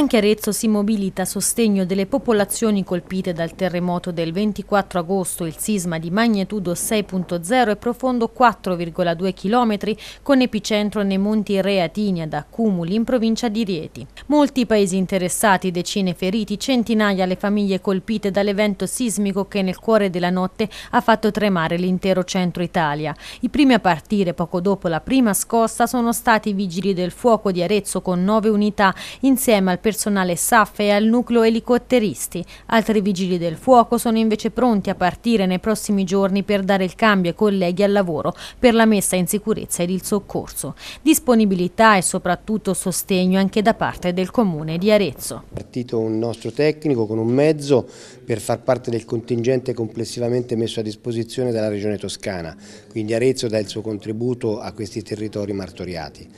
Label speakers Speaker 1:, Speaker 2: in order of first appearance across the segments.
Speaker 1: Anche Arezzo si mobilita a sostegno delle popolazioni colpite dal terremoto del 24 agosto, il sisma di magnitudo 6.0 e profondo 4,2 km con epicentro nei monti Reatini ad Accumuli in provincia di Rieti. Molti paesi interessati, decine feriti, centinaia le famiglie colpite dall'evento sismico che nel cuore della notte ha fatto tremare l'intero centro Italia. I primi a partire poco dopo la prima scossa sono stati i vigili del fuoco di Arezzo con 9 unità insieme al personale personale SAF e al nucleo elicotteristi. Altri vigili del fuoco sono invece pronti a partire nei prossimi giorni per dare il cambio ai colleghi al lavoro per la messa in sicurezza ed il soccorso. Disponibilità e soprattutto sostegno anche da parte del Comune di Arezzo. È
Speaker 2: partito un nostro tecnico con un mezzo per far parte del contingente complessivamente messo a disposizione dalla Regione Toscana, quindi Arezzo dà il suo contributo a questi territori martoriati.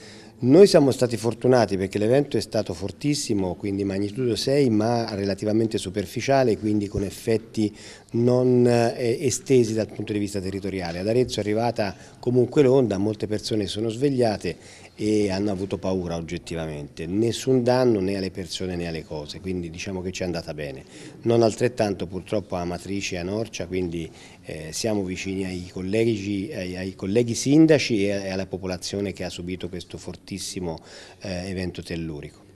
Speaker 2: Noi siamo stati fortunati perché l'evento è stato fortissimo, quindi magnitudo 6, ma relativamente superficiale, quindi con effetti non eh, estesi dal punto di vista territoriale. Ad Arezzo è arrivata comunque l'onda, molte persone sono svegliate e hanno avuto paura oggettivamente, nessun danno né alle persone né alle cose, quindi diciamo che ci è andata bene. Non altrettanto purtroppo a Matrice e a Norcia, quindi eh, siamo vicini ai colleghi, ai, ai colleghi sindaci e, alla popolazione che ha subito questo fortissimo eh, evento tellurico.